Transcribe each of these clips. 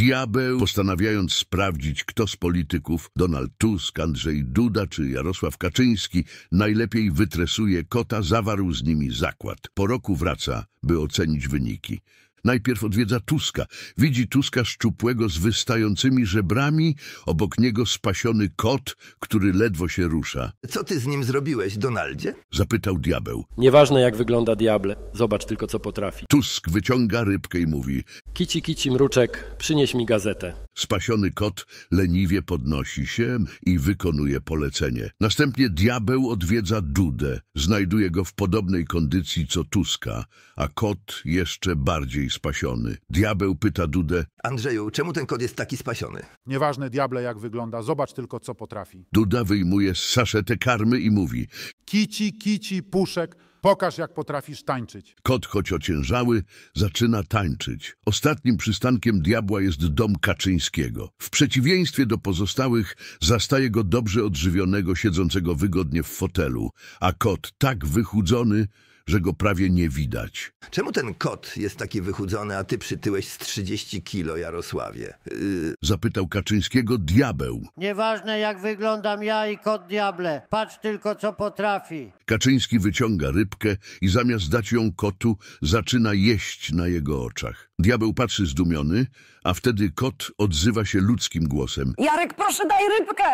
Diabeł, postanawiając sprawdzić, kto z polityków, Donald Tusk, Andrzej Duda czy Jarosław Kaczyński, najlepiej wytresuje kota, zawarł z nimi zakład. Po roku wraca, by ocenić wyniki. Najpierw odwiedza Tuska. Widzi Tuska szczupłego z wystającymi żebrami, obok niego spasiony kot, który ledwo się rusza. Co ty z nim zrobiłeś, Donaldzie? Zapytał diabeł. Nieważne jak wygląda diable, zobacz tylko co potrafi. Tusk wyciąga rybkę i mówi. Kici, kici, mruczek, przynieś mi gazetę. Spasiony kot leniwie podnosi się i wykonuje polecenie. Następnie diabeł odwiedza Dudę. Znajduje go w podobnej kondycji co Tuska, a kot jeszcze bardziej spasiony. Diabeł pyta Dudę. Andrzeju, czemu ten kod jest taki spasiony? Nieważne diable jak wygląda, zobacz tylko co potrafi. Duda wyjmuje z saszetę karmy i mówi. Kici, kici, puszek, pokaż jak potrafisz tańczyć. Kot, choć ociężały, zaczyna tańczyć. Ostatnim przystankiem diabła jest dom Kaczyńskiego. W przeciwieństwie do pozostałych zastaje go dobrze odżywionego, siedzącego wygodnie w fotelu, a kot tak wychudzony, że go prawie nie widać. Czemu ten kot jest taki wychudzony, a ty przytyłeś z 30 kilo, Jarosławie? Yy... Zapytał Kaczyńskiego diabeł. Nieważne jak wyglądam ja i kot diable, patrz tylko co potrafi. Kaczyński wyciąga rybkę i zamiast dać ją kotu, zaczyna jeść na jego oczach. Diabeł patrzy zdumiony, a wtedy kot odzywa się ludzkim głosem. Jarek, proszę daj rybkę!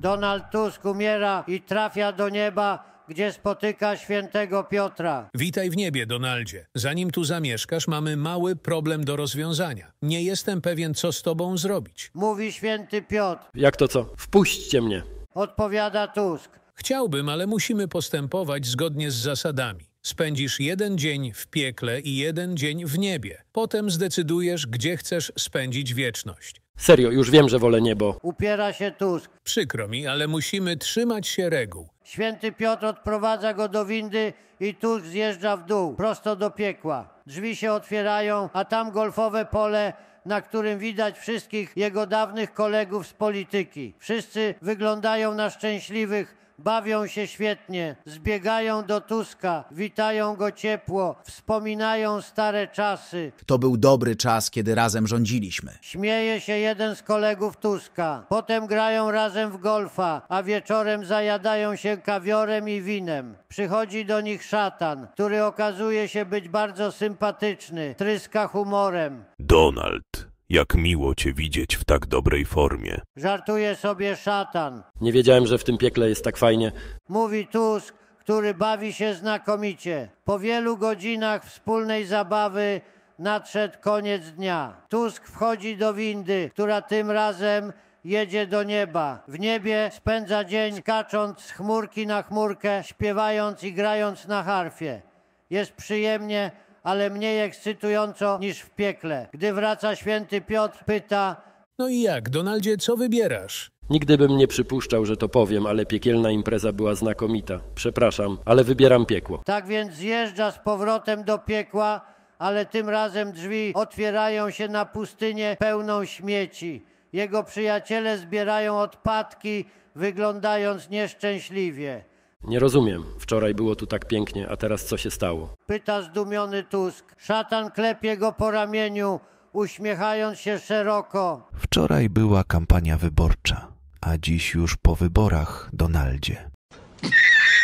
Donald Tusk umiera i trafia do nieba, gdzie spotyka świętego Piotra. Witaj w niebie, Donaldzie. Zanim tu zamieszkasz, mamy mały problem do rozwiązania. Nie jestem pewien, co z tobą zrobić. Mówi święty Piotr. Jak to co? Wpuśćcie mnie. Odpowiada Tusk. Chciałbym, ale musimy postępować zgodnie z zasadami. Spędzisz jeden dzień w piekle i jeden dzień w niebie. Potem zdecydujesz, gdzie chcesz spędzić wieczność. Serio, już wiem, że wolę niebo. Upiera się Tusk. Przykro mi, ale musimy trzymać się reguł. Święty Piotr odprowadza go do windy i Tusk zjeżdża w dół, prosto do piekła. Drzwi się otwierają, a tam golfowe pole na którym widać wszystkich jego dawnych kolegów z polityki. Wszyscy wyglądają na szczęśliwych, Bawią się świetnie, zbiegają do Tuska, witają go ciepło, wspominają stare czasy. To był dobry czas, kiedy razem rządziliśmy. Śmieje się jeden z kolegów Tuska. Potem grają razem w golfa, a wieczorem zajadają się kawiorem i winem. Przychodzi do nich szatan, który okazuje się być bardzo sympatyczny, tryska humorem. Donald jak miło cię widzieć w tak dobrej formie. Żartuje sobie szatan. Nie wiedziałem, że w tym piekle jest tak fajnie. Mówi Tusk, który bawi się znakomicie. Po wielu godzinach wspólnej zabawy nadszedł koniec dnia. Tusk wchodzi do windy, która tym razem jedzie do nieba. W niebie spędza dzień skacząc z chmurki na chmurkę, śpiewając i grając na harfie. Jest przyjemnie, ale mniej ekscytująco niż w piekle. Gdy wraca święty Piotr, pyta: No i jak, Donaldzie, co wybierasz? Nigdy bym nie przypuszczał, że to powiem, ale piekielna impreza była znakomita. Przepraszam, ale wybieram piekło. Tak więc zjeżdża z powrotem do piekła, ale tym razem drzwi otwierają się na pustynię pełną śmieci. Jego przyjaciele zbierają odpadki, wyglądając nieszczęśliwie. Nie rozumiem. Wczoraj było tu tak pięknie, a teraz co się stało? Pyta zdumiony Tusk. Szatan klepie go po ramieniu, uśmiechając się szeroko. Wczoraj była kampania wyborcza, a dziś już po wyborach, Donaldzie.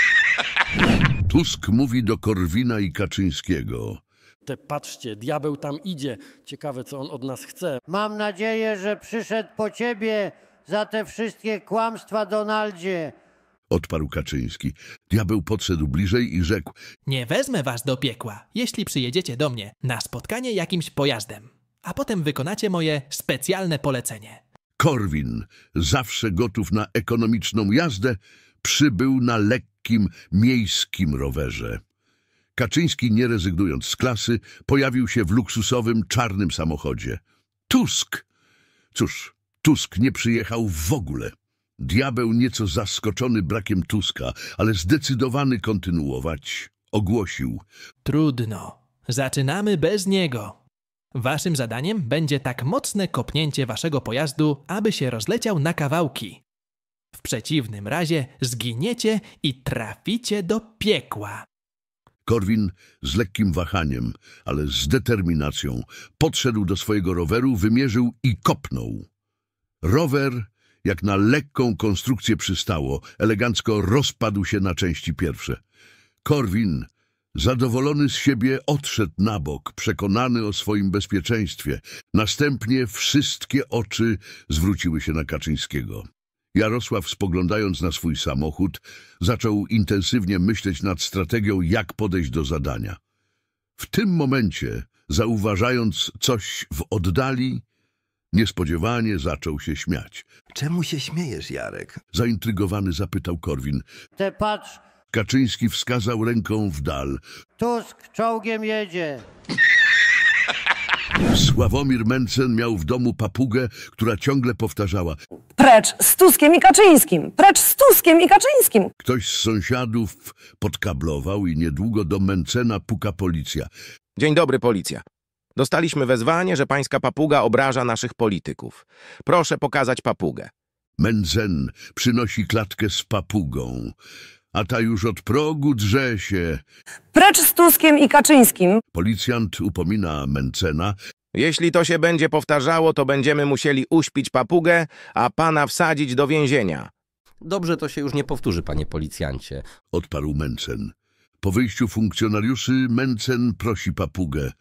Tusk mówi do Korwina i Kaczyńskiego. Te patrzcie, diabeł tam idzie. Ciekawe, co on od nas chce. Mam nadzieję, że przyszedł po ciebie za te wszystkie kłamstwa, Donaldzie odparł Kaczyński. Diabeł podszedł bliżej i rzekł: Nie wezmę was do piekła, jeśli przyjedziecie do mnie na spotkanie jakimś pojazdem, a potem wykonacie moje specjalne polecenie. Korwin, zawsze gotów na ekonomiczną jazdę, przybył na lekkim miejskim rowerze. Kaczyński, nie rezygnując z klasy, pojawił się w luksusowym czarnym samochodzie. Tusk! Cóż, Tusk nie przyjechał w ogóle. Diabeł nieco zaskoczony brakiem Tuska, ale zdecydowany kontynuować, ogłosił. Trudno. Zaczynamy bez niego. Waszym zadaniem będzie tak mocne kopnięcie waszego pojazdu, aby się rozleciał na kawałki. W przeciwnym razie zginiecie i traficie do piekła. Korwin z lekkim wahaniem, ale z determinacją podszedł do swojego roweru, wymierzył i kopnął. Rower jak na lekką konstrukcję przystało, elegancko rozpadł się na części pierwsze. Korwin, zadowolony z siebie, odszedł na bok, przekonany o swoim bezpieczeństwie. Następnie wszystkie oczy zwróciły się na Kaczyńskiego. Jarosław, spoglądając na swój samochód, zaczął intensywnie myśleć nad strategią, jak podejść do zadania. W tym momencie, zauważając coś w oddali, Niespodziewanie zaczął się śmiać. Czemu się śmiejesz, Jarek? Zaintrygowany zapytał Korwin. Te patrz, Kaczyński wskazał ręką w dal. Tusk czołgiem jedzie. Sławomir Mencen miał w domu papugę, która ciągle powtarzała Precz z Tuskiem i Kaczyńskim! Precz z Tuskiem i Kaczyńskim! Ktoś z sąsiadów podkablował i niedługo do Mencena puka policja. Dzień dobry, policja. Dostaliśmy wezwanie, że pańska papuga obraża naszych polityków. Proszę pokazać papugę. Menzen przynosi klatkę z papugą, a ta już od progu drze się. Precz z Tuskiem i Kaczyńskim. Policjant upomina Mencena. Jeśli to się będzie powtarzało, to będziemy musieli uśpić papugę, a pana wsadzić do więzienia. Dobrze to się już nie powtórzy, panie policjancie. Odparł Mencen. Po wyjściu funkcjonariuszy Mencen prosi papugę.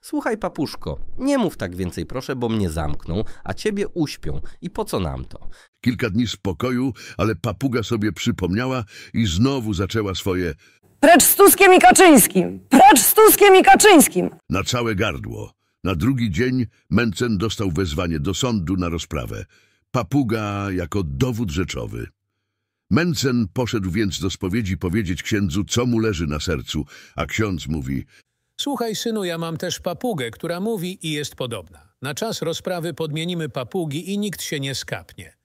Słuchaj, papuszko, nie mów tak więcej proszę, bo mnie zamkną, a ciebie uśpią. I po co nam to? Kilka dni spokoju, ale papuga sobie przypomniała i znowu zaczęła swoje Precz z Tuskiem i Kaczyńskim! Precz z Tuskiem i Kaczyńskim! na całe gardło. Na drugi dzień Mencen dostał wezwanie do sądu na rozprawę. Papuga jako dowód rzeczowy. Mencen poszedł więc do spowiedzi powiedzieć księdzu, co mu leży na sercu, a ksiądz mówi Słuchaj, synu, ja mam też papugę, która mówi i jest podobna. Na czas rozprawy podmienimy papugi i nikt się nie skapnie.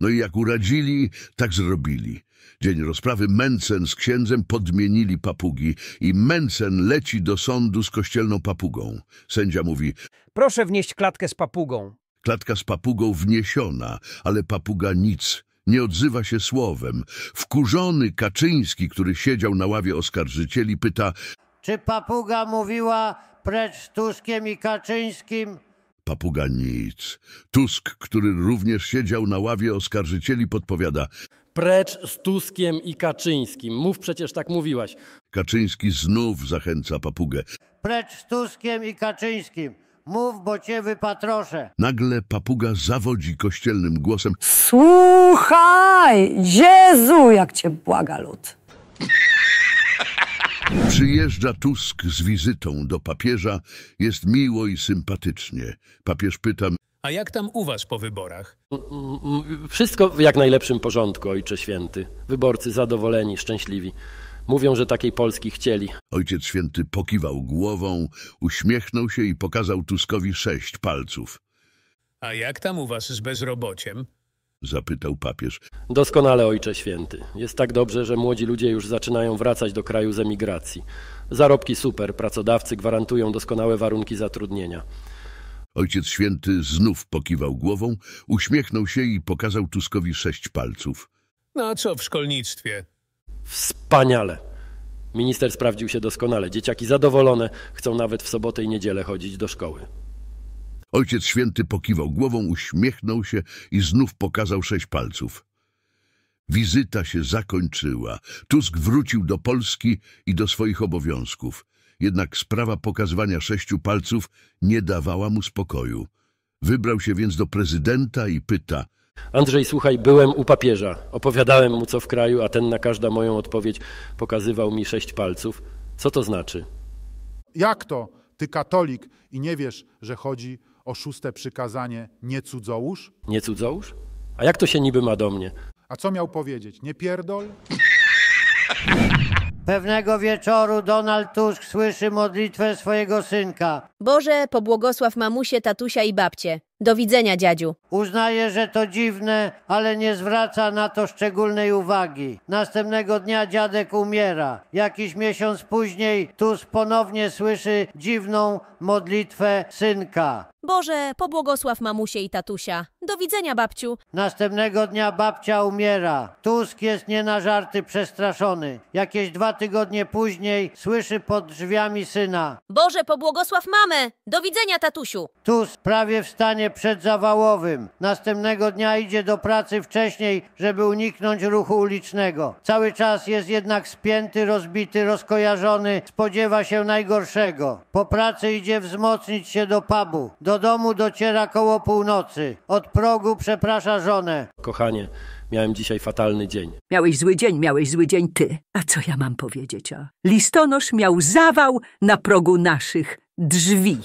No i jak uradzili, tak zrobili. Dzień rozprawy Mencen z księdzem podmienili papugi i Mencen leci do sądu z kościelną papugą. Sędzia mówi, Proszę wnieść klatkę z papugą. klatka z papugą wniesiona, ale papuga nic, nie odzywa się słowem. Wkurzony Kaczyński, który siedział na ławie oskarżycieli, pyta, czy papuga mówiła precz z Tuskiem i Kaczyńskim? Papuga nic. Tusk, który również siedział na ławie oskarżycieli, podpowiada. Precz z Tuskiem i Kaczyńskim. Mów przecież tak mówiłaś. Kaczyński znów zachęca papugę. Precz z Tuskiem i Kaczyńskim. Mów, bo cię wypatroszę. Nagle papuga zawodzi kościelnym głosem. Słuchaj, Jezu, jak cię błaga lud. Przyjeżdża Tusk z wizytą do papieża. Jest miło i sympatycznie. Papież pyta... A jak tam u was po wyborach? Mm, mm, mm, wszystko w jak najlepszym porządku, Ojcze Święty. Wyborcy zadowoleni, szczęśliwi. Mówią, że takiej Polski chcieli. Ojciec Święty pokiwał głową, uśmiechnął się i pokazał Tuskowi sześć palców. A jak tam u was z bezrobociem? zapytał papież. Doskonale, Ojcze Święty. Jest tak dobrze, że młodzi ludzie już zaczynają wracać do kraju z emigracji. Zarobki super, pracodawcy gwarantują doskonałe warunki zatrudnienia. Ojciec Święty znów pokiwał głową, uśmiechnął się i pokazał Tuskowi sześć palców. Na co w szkolnictwie? Wspaniale! Minister sprawdził się doskonale. Dzieciaki zadowolone, chcą nawet w sobotę i niedzielę chodzić do szkoły. Ojciec święty pokiwał głową, uśmiechnął się i znów pokazał sześć palców. Wizyta się zakończyła. Tusk wrócił do Polski i do swoich obowiązków. Jednak sprawa pokazywania sześciu palców nie dawała mu spokoju. Wybrał się więc do prezydenta i pyta – Andrzej, słuchaj, byłem u papieża. Opowiadałem mu co w kraju, a ten na każda moją odpowiedź pokazywał mi sześć palców. Co to znaczy? Jak to? Ty katolik i nie wiesz, że chodzi o szóste przykazanie nie cudzołóż? Nie cudzołóż? A jak to się niby ma do mnie? A co miał powiedzieć? Nie pierdol? Pewnego wieczoru Donald Tusk słyszy modlitwę swojego synka. Boże, pobłogosław mamusie, tatusia i babcie. Do widzenia, dziadziu. Uznaje, że to dziwne, ale nie zwraca na to szczególnej uwagi. Następnego dnia dziadek umiera. Jakiś miesiąc później Tus ponownie słyszy dziwną modlitwę synka. Boże, pobłogosław mamusie i tatusia. Do widzenia, babciu. Następnego dnia babcia umiera. Tusk jest nie na żarty przestraszony. Jakieś dwa tygodnie później słyszy pod drzwiami syna. Boże, pobłogosław mamę. Do widzenia, tatusiu. Tusk prawie w stanie przedzawałowym. Następnego dnia idzie do pracy wcześniej, żeby uniknąć ruchu ulicznego. Cały czas jest jednak spięty, rozbity, rozkojarzony, spodziewa się najgorszego. Po pracy idzie wzmocnić się do pubu. Do domu dociera koło północy. Od progu przeprasza żonę. Kochanie, miałem dzisiaj fatalny dzień. Miałeś zły dzień, miałeś zły dzień ty. A co ja mam powiedzieć? A? Listonosz miał zawał na progu naszych drzwi.